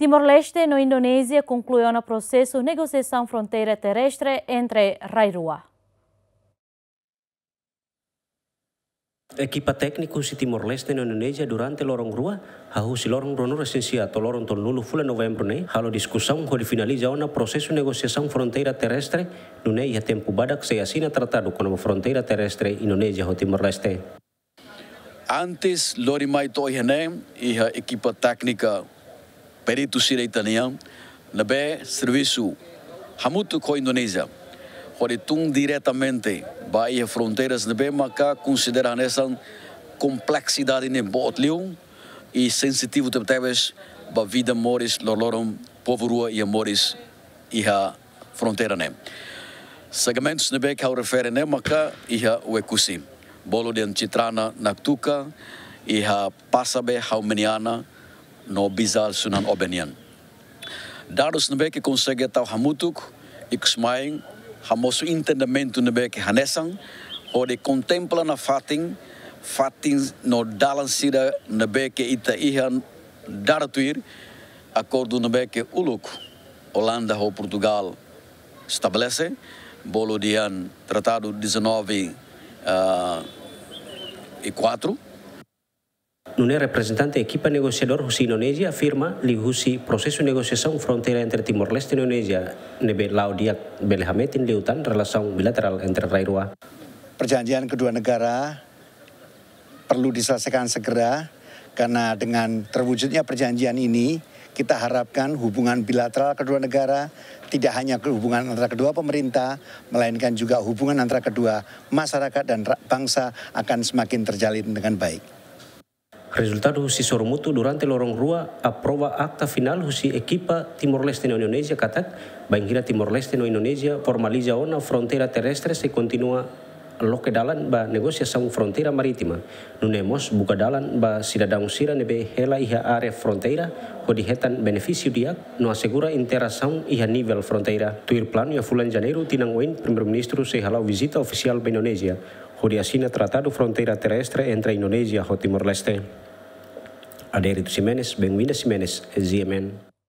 Timor-Leste, no Indonésia, concluiu no processo negociação fronteira terrestre entre Rairua. Equipa técnico de Timor-Leste no Indonésia durante lorong rua, hau si lorong rono resencia lorong ton lulu fula novembro ne, a discussão quando finaliza o processo negociação fronteira terrestre, no ia tempo que se assina tratado com a fronteira terrestre Indonésia e Timor-Leste. Antes, Lorimai Toihane e a equipa técnica peri tusira italian nabe serviço hamuto com a Indonésia. Ore tum diretamente Bahia e fronteiras nabe maka considerar nessa complexidade ne bot liu e sensitivo tebes ba vida moris lolorum povo rua moris iha e ne. Segmentos nabe que refere ne maka iha wekusim, uekusi. Bolo de Antitrana Naktuka e a Passabe Haumeniana no Bizar Sunan Obenian. Daardoor nebeke consegue tal hamutuk, ikusmaing, hamoso entendimento nebeke hanesang, o de contempla na fatin, fatin no dalansida nebeke ita ihan daratuir, acordo nebeke uluk, Holanda ou Portugal estabelece, bolo de tratado 19 uh, ah, e 4, Nune representante rappresentante equipa negociador husi Indonesia firma li husi prosesu negociação fronteira entre Timor-Leste e Indonesia nebe lau dia belehametin liutan relasaun bilateral entre Rairua. Perjanjian kedua negara perlu diselesaikan segera karena dengan terwujudnya perjanjian ini kita harapkan hubungan bilateral kedua negara tidak hanya hubungan antara kedua pemerintah melainkan juga hubungan antara kedua masyarakat dan bangsa akan semakin terjalin dengan baik. Resultado si sormutu durante lorong rua aprova akta final husi Ekipa Timor Leste no Indonesia katak baingira Timor Leste no Indonesia formaliza ona frontera terrestre se continua loke dalan ba negosiasaun frontera maritima, Nunemos buka dalan ba sidadang sira nebe hela iha area frontera hodi hetan beneficio diak no asegura interasaun iha nivel frontera. Tuir plan ya fulan janeiro tinang oin primer ministro se halau visita oficial ba Indonesia hodi asina tratado frontera terrestre entre Indonesia ho Timor Leste. Ada Aderitus Simenes, Benguina Simenes, zeman.